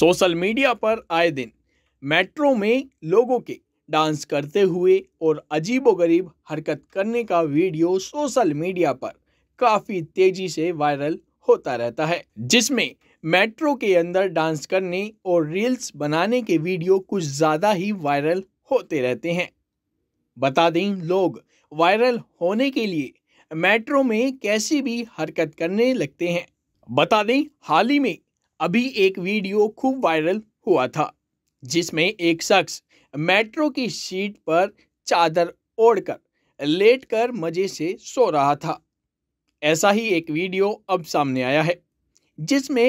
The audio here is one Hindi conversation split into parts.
सोशल मीडिया पर आए दिन मेट्रो में लोगों के डांस करते हुए और अजीबोगरीब हरकत करने का वीडियो सोशल मीडिया पर काफ़ी तेज़ी से वायरल होता रहता है जिसमें मेट्रो के अंदर डांस करने और रील्स बनाने के वीडियो कुछ ज़्यादा ही वायरल होते रहते हैं बता दें लोग वायरल होने के लिए मेट्रो में कैसी भी हरकत करने लगते हैं बता दें हाल ही में अभी एक वीडियो खूब वायरल हुआ था जिसमें एक शख्स मेट्रो की सीट पर चादर ओढ़कर लेटकर मज़े से सो रहा था ऐसा ही एक वीडियो अब सामने आया है जिसमें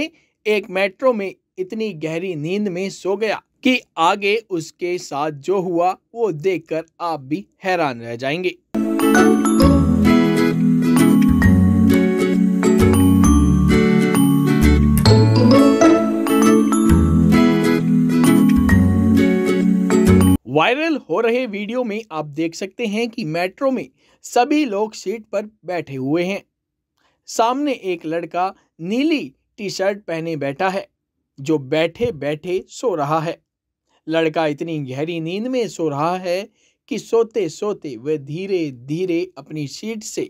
एक मेट्रो में इतनी गहरी नींद में सो गया कि आगे उसके साथ जो हुआ वो देखकर आप भी हैरान रह जाएंगे वायरल हो रहे वीडियो में आप देख सकते हैं कि मेट्रो में सभी लोग सीट पर बैठे हुए हैं सामने एक लड़का नीली टी शर्ट पहने बैठा है जो बैठे बैठे सो रहा है लड़का इतनी गहरी नींद में सो रहा है कि सोते सोते वह धीरे धीरे अपनी सीट से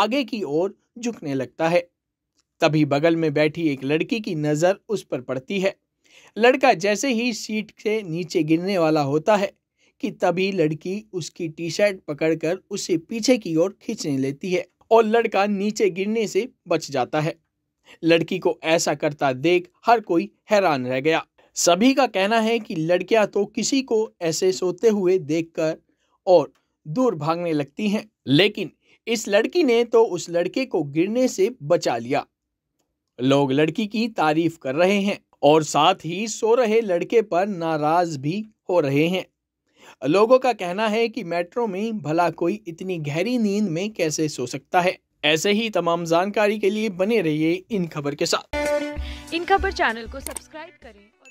आगे की ओर झुकने लगता है तभी बगल में बैठी एक लड़की की नज़र उस पर पड़ती है लड़का जैसे ही सीट से नीचे गिरने वाला होता है कि तभी लड़की उसकी टी शर्ट पकड़कर उसे पीछे की ओर खींचने लेती है और लड़का नीचे गिरने से बच जाता है लड़की को ऐसा करता देख हर कोई हैरान रह गया सभी का कहना है कि लड़कियां तो किसी को ऐसे सोते हुए देखकर और दूर भागने लगती हैं लेकिन इस लड़की ने तो उस लड़के को गिरने से बचा लिया लोग लड़की की तारीफ कर रहे हैं और साथ ही सो रहे लड़के पर नाराज भी हो रहे हैं लोगों का कहना है कि मेट्रो में भला कोई इतनी गहरी नींद में कैसे सो सकता है ऐसे ही तमाम जानकारी के लिए बने रहिए इन खबर के साथ इन खबर चैनल को सब्सक्राइब करें